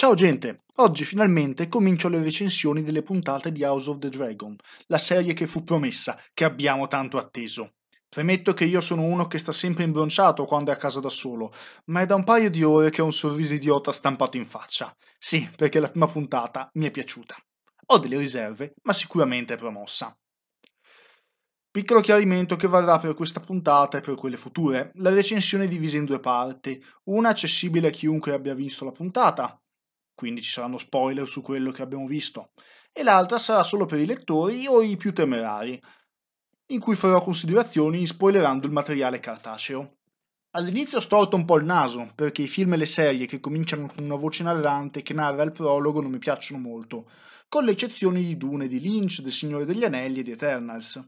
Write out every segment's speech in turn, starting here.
Ciao gente, oggi finalmente comincio le recensioni delle puntate di House of the Dragon, la serie che fu promessa, che abbiamo tanto atteso. Premetto che io sono uno che sta sempre imbronciato quando è a casa da solo, ma è da un paio di ore che ho un sorriso idiota stampato in faccia. Sì, perché la prima puntata mi è piaciuta. Ho delle riserve, ma sicuramente è promossa. Piccolo chiarimento che varrà per questa puntata e per quelle future. La recensione è divisa in due parti, una accessibile a chiunque abbia visto la puntata, quindi ci saranno spoiler su quello che abbiamo visto, e l'altra sarà solo per i lettori o i più temerari, in cui farò considerazioni spoilerando il materiale cartaceo. All'inizio ho storto un po' il naso, perché i film e le serie che cominciano con una voce narrante che narra il prologo non mi piacciono molto, con le eccezioni di Dune di Lynch, del Signore degli Anelli e di Eternals.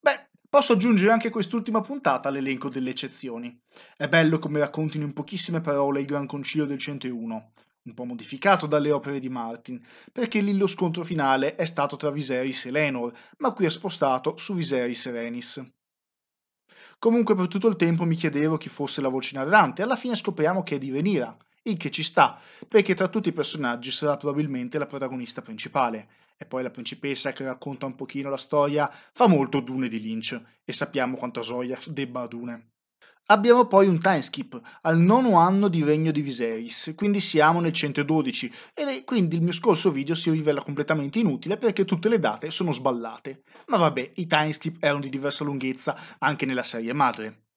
Beh, posso aggiungere anche quest'ultima puntata all'elenco delle eccezioni. È bello come raccontino in pochissime parole il Gran Concilio del 101, un po' modificato dalle opere di Martin, perché lì lo scontro finale è stato tra Viserys e Lenor, ma qui è spostato su Viserys e Renis. Comunque per tutto il tempo mi chiedevo chi fosse la voce narrante, alla fine scopriamo che è di Renira, il che ci sta, perché tra tutti i personaggi sarà probabilmente la protagonista principale. E poi la principessa che racconta un pochino la storia fa molto Dune di Lynch, e sappiamo quanto Zoya debba a Dune. Abbiamo poi un timeskip al nono anno di regno di Viserys, quindi siamo nel 112 e quindi il mio scorso video si rivela completamente inutile perché tutte le date sono sballate. Ma vabbè, i timeskip erano di diversa lunghezza anche nella serie madre.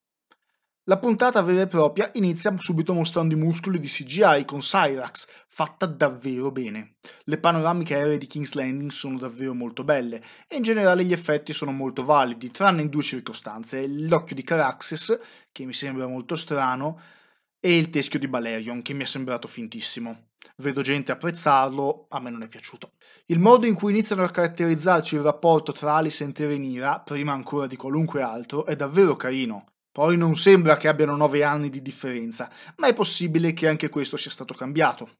La puntata vera e propria inizia subito mostrando i muscoli di CGI con Cyrax, fatta davvero bene. Le panoramiche aeree di King's Landing sono davvero molto belle e in generale gli effetti sono molto validi, tranne in due circostanze, l'occhio di Caraxes, che mi sembra molto strano, e il teschio di Balerion, che mi è sembrato fintissimo. Vedo gente apprezzarlo, a me non è piaciuto. Il modo in cui iniziano a caratterizzarci il rapporto tra Alice e Terenira, prima ancora di qualunque altro, è davvero carino. Poi non sembra che abbiano 9 anni di differenza, ma è possibile che anche questo sia stato cambiato.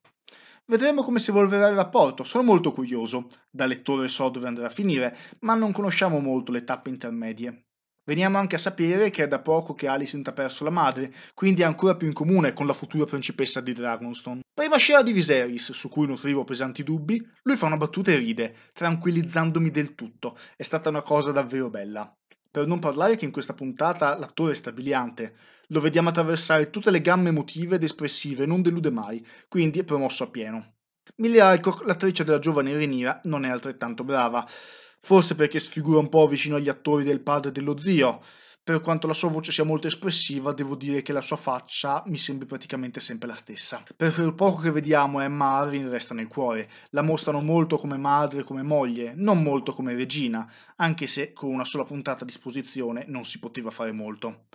Vedremo come si evolverà il rapporto, sono molto curioso, da lettore so dove andrà a finire, ma non conosciamo molto le tappe intermedie. Veniamo anche a sapere che è da poco che Alicent ha perso la madre, quindi è ancora più in comune con la futura principessa di Dragonstone. Prima scena di Viserys, su cui nutrivo pesanti dubbi, lui fa una battuta e ride, tranquillizzandomi del tutto. È stata una cosa davvero bella. Per non parlare che in questa puntata l'attore è strabiliante, lo vediamo attraversare tutte le gamme emotive ed espressive, non delude mai, quindi è promosso a pieno. Millie Alcock, l'attrice della giovane Reniera, non è altrettanto brava, forse perché sfigura un po' vicino agli attori del padre e dello zio, per quanto la sua voce sia molto espressiva, devo dire che la sua faccia mi sembri praticamente sempre la stessa. Per quel poco che vediamo è eh, Marvin resta nel cuore. La mostrano molto come madre, come moglie, non molto come regina, anche se con una sola puntata a disposizione non si poteva fare molto.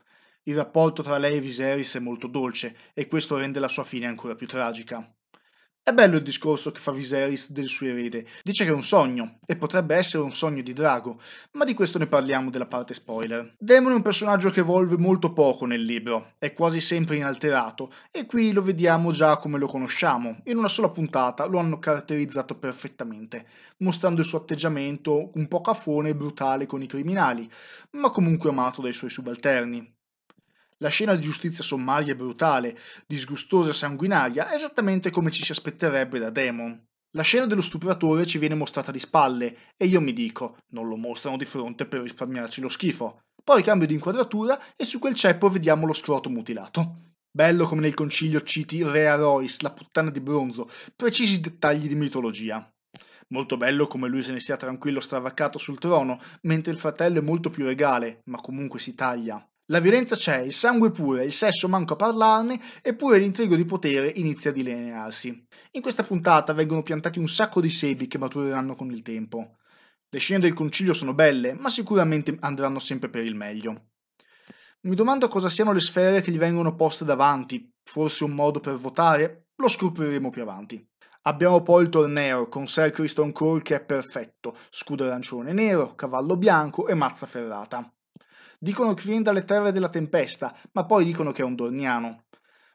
Il rapporto tra lei e Viserys è molto dolce e questo rende la sua fine ancora più tragica. È bello il discorso che fa Viserys del suo erede. Dice che è un sogno, e potrebbe essere un sogno di Drago, ma di questo ne parliamo della parte spoiler. Daemon è un personaggio che evolve molto poco nel libro, è quasi sempre inalterato, e qui lo vediamo già come lo conosciamo. In una sola puntata lo hanno caratterizzato perfettamente, mostrando il suo atteggiamento un po' cafone e brutale con i criminali, ma comunque amato dai suoi subalterni. La scena di giustizia sommaria è brutale, disgustosa e sanguinaria, esattamente come ci si aspetterebbe da Demon. La scena dello stupratore ci viene mostrata di spalle, e io mi dico, non lo mostrano di fronte per risparmiarci lo schifo. Poi cambio di inquadratura e su quel ceppo vediamo lo scroto mutilato. Bello come nel concilio citi Rea Royce, la puttana di bronzo, precisi dettagli di mitologia. Molto bello come lui se ne stia tranquillo stravaccato sul trono, mentre il fratello è molto più regale, ma comunque si taglia. La violenza c'è, il sangue pure, il sesso manco a parlarne, eppure l'intrigo di potere inizia a delinearsi. In questa puntata vengono piantati un sacco di sebi che matureranno con il tempo. Le scene del concilio sono belle, ma sicuramente andranno sempre per il meglio. Mi domando cosa siano le sfere che gli vengono poste davanti, forse un modo per votare, lo scopriremo più avanti. Abbiamo poi il torneo con Sir Criston Cole che è perfetto, scudo arancione nero, cavallo bianco e mazza ferrata. Dicono che viene dalle terre della tempesta, ma poi dicono che è un dorniano.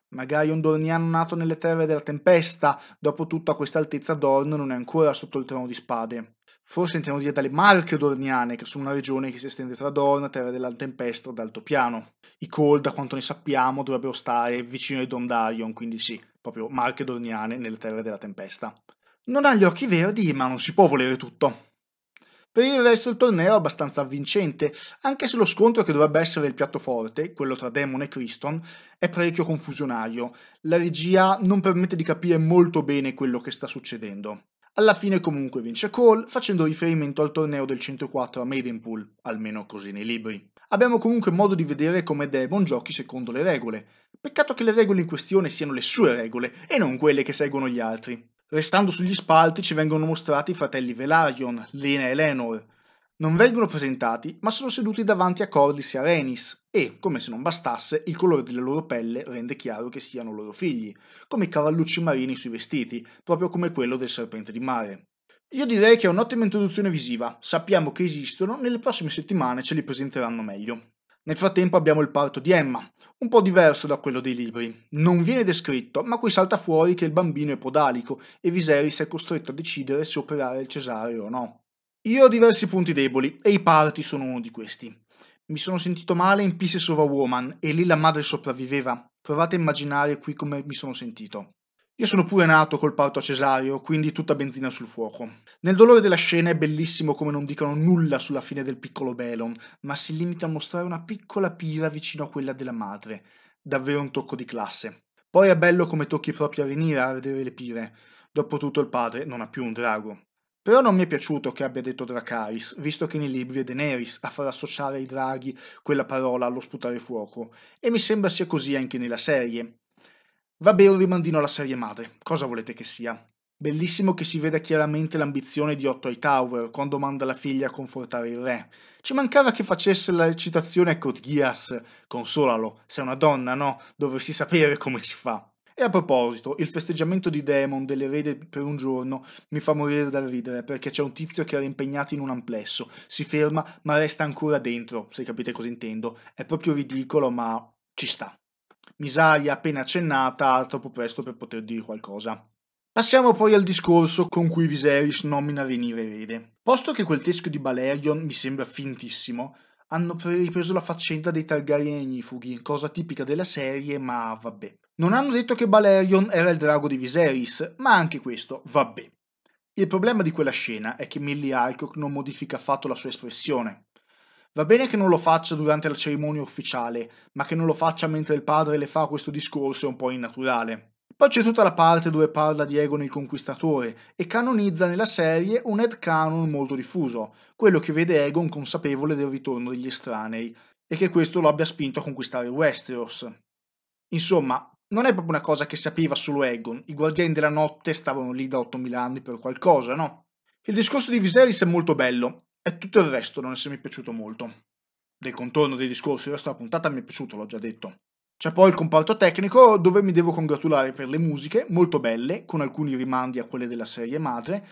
Magari un dorniano nato nelle terre della tempesta, dopo tutta questa altezza Dorn non è ancora sotto il trono di spade. Forse intendono dire dalle Marche Dorniane, che sono una regione che si estende tra Dorn, terra della tempesta ed Altopiano. I Cold, da quanto ne sappiamo, dovrebbero stare vicino ai Dondarion, quindi sì, proprio Marche Dorniane nelle terre della tempesta. Non ha gli occhi verdi, ma non si può volere tutto. Per il resto il torneo è abbastanza avvincente, anche se lo scontro che dovrebbe essere il piatto forte, quello tra Demon e Criston, è parecchio confusionario. La regia non permette di capire molto bene quello che sta succedendo. Alla fine comunque vince Cole, facendo riferimento al torneo del 104 a Maidenpool, almeno così nei libri. Abbiamo comunque modo di vedere come Demon giochi secondo le regole. Peccato che le regole in questione siano le sue regole e non quelle che seguono gli altri. Restando sugli spalti ci vengono mostrati i fratelli Velarion, Lena e Lenor. Non vengono presentati, ma sono seduti davanti a Cordis e a Renis, e, come se non bastasse, il colore della loro pelle rende chiaro che siano loro figli, come i cavallucci marini sui vestiti, proprio come quello del serpente di mare. Io direi che è un'ottima introduzione visiva, sappiamo che esistono, nelle prossime settimane ce li presenteranno meglio. Nel frattempo abbiamo il parto di Emma, un po' diverso da quello dei libri. Non viene descritto, ma qui salta fuori che il bambino è podalico e Viserys è costretto a decidere se operare il cesareo o no. Io ho diversi punti deboli e i parti sono uno di questi. Mi sono sentito male in Pieces of a Woman e lì la madre sopravviveva. Provate a immaginare qui come mi sono sentito. Io sono pure nato col parto a cesareo, quindi tutta benzina sul fuoco. Nel dolore della scena è bellissimo come non dicano nulla sulla fine del piccolo Belon, ma si limita a mostrare una piccola pira vicino a quella della madre. Davvero un tocco di classe. Poi è bello come tocchi proprio a venire a vedere le pire. Dopotutto il padre non ha più un drago. Però non mi è piaciuto che abbia detto Dracaris, visto che nei libri è Daenerys a far associare ai draghi quella parola allo sputare fuoco, e mi sembra sia così anche nella serie. Vabbè un rimandino alla serie madre, cosa volete che sia? Bellissimo che si veda chiaramente l'ambizione di Otto Hightower quando manda la figlia a confortare il re. Ci mancava che facesse la recitazione a Code Geass. Consolalo, sei una donna, no? Dovresti sapere come si fa. E a proposito, il festeggiamento di Demon dell'erede per un giorno mi fa morire dal ridere perché c'è un tizio che era impegnato in un amplesso, si ferma ma resta ancora dentro, se capite cosa intendo. È proprio ridicolo ma ci sta. Misaria appena accennata, troppo presto per poter dire qualcosa. Passiamo poi al discorso con cui Viserys nomina Renire erede. Posto che quel teschio di Balerion mi sembra fintissimo, hanno ripreso la faccenda dei Targaryen ignifughi, cosa tipica della serie, ma vabbè. Non hanno detto che Balerion era il drago di Viserys, ma anche questo, vabbè. Il problema di quella scena è che Millie Alcock non modifica affatto la sua espressione. Va bene che non lo faccia durante la cerimonia ufficiale, ma che non lo faccia mentre il padre le fa questo discorso è un po' innaturale. Poi c'è tutta la parte dove parla di Egon il Conquistatore e canonizza nella serie un headcanon molto diffuso, quello che vede Egon consapevole del ritorno degli estranei e che questo lo abbia spinto a conquistare Westeros. Insomma, non è proprio una cosa che sapeva solo Egon, i Guardiani della Notte stavano lì da 8000 anni per qualcosa, no? Il discorso di Viserys è molto bello, e tutto il resto non è mi è piaciuto molto. Del contorno dei discorsi, il resto della puntata mi è piaciuto, l'ho già detto. C'è poi il comparto tecnico dove mi devo congratulare per le musiche, molto belle, con alcuni rimandi a quelle della serie madre,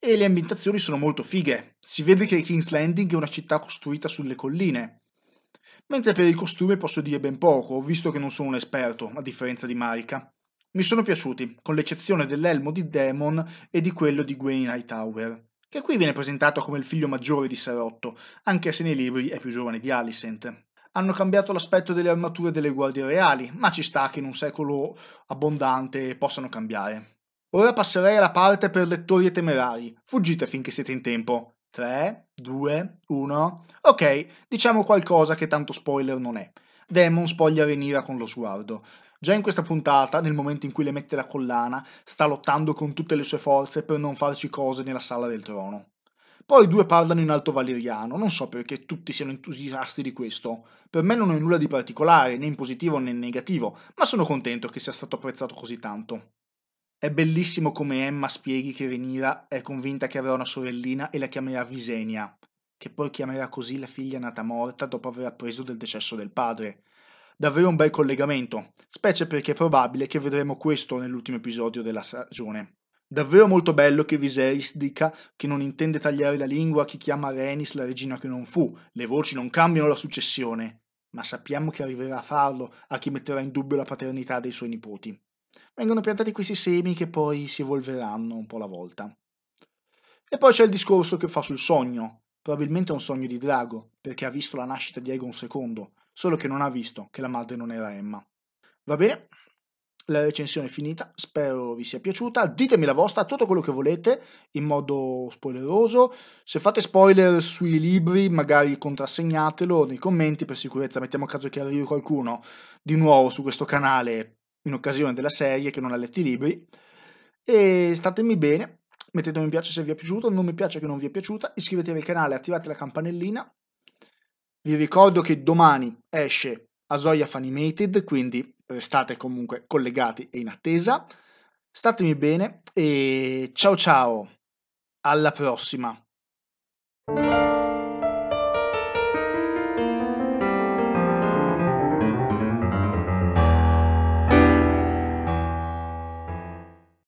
e le ambientazioni sono molto fighe. Si vede che King's Landing è una città costruita sulle colline. Mentre per il costume posso dire ben poco, visto che non sono un esperto, a differenza di Marika. Mi sono piaciuti, con l'eccezione dell'elmo di Demon e di quello di Gwen Hightower che qui viene presentato come il figlio maggiore di Sarotto, anche se nei libri è più giovane di Alicent. Hanno cambiato l'aspetto delle armature delle guardie reali, ma ci sta che in un secolo abbondante possano cambiare. Ora passerei alla parte per lettori e temerari. Fuggite finché siete in tempo. 3, 2, 1. Ok, diciamo qualcosa che tanto spoiler non è. Demon spoglia Renira con lo sguardo. Già in questa puntata, nel momento in cui le mette la collana, sta lottando con tutte le sue forze per non farci cose nella sala del trono. Poi i due parlano in alto valeriano, non so perché tutti siano entusiasti di questo. Per me non è nulla di particolare, né in positivo né in negativo, ma sono contento che sia stato apprezzato così tanto. È bellissimo come Emma spieghi che Venira è convinta che avrà una sorellina e la chiamerà Visenia, che poi chiamerà così la figlia nata morta dopo aver appreso del decesso del padre davvero un bel collegamento, specie perché è probabile che vedremo questo nell'ultimo episodio della stagione. Davvero molto bello che Viserys dica che non intende tagliare la lingua a chi chiama Renis la regina che non fu, le voci non cambiano la successione, ma sappiamo che arriverà a farlo a chi metterà in dubbio la paternità dei suoi nipoti. Vengono piantati questi semi che poi si evolveranno un po' alla volta. E poi c'è il discorso che fa sul sogno, probabilmente è un sogno di Drago, perché ha visto la nascita di Aegon II, solo che non ha visto che la madre non era Emma. Va bene? La recensione è finita, spero vi sia piaciuta. Ditemi la vostra, tutto quello che volete, in modo spoileroso. Se fate spoiler sui libri, magari contrassegnatelo nei commenti per sicurezza. Mettiamo a caso che arrivi qualcuno di nuovo su questo canale in occasione della serie che non ha letto i libri. E statemi bene, mettete un mi piace se vi è piaciuto, non mi piace che non vi è piaciuta, iscrivetevi al canale, attivate la campanellina vi ricordo che domani esce Azoya Fanimated, quindi restate comunque collegati e in attesa. Statemi bene e ciao ciao, alla prossima!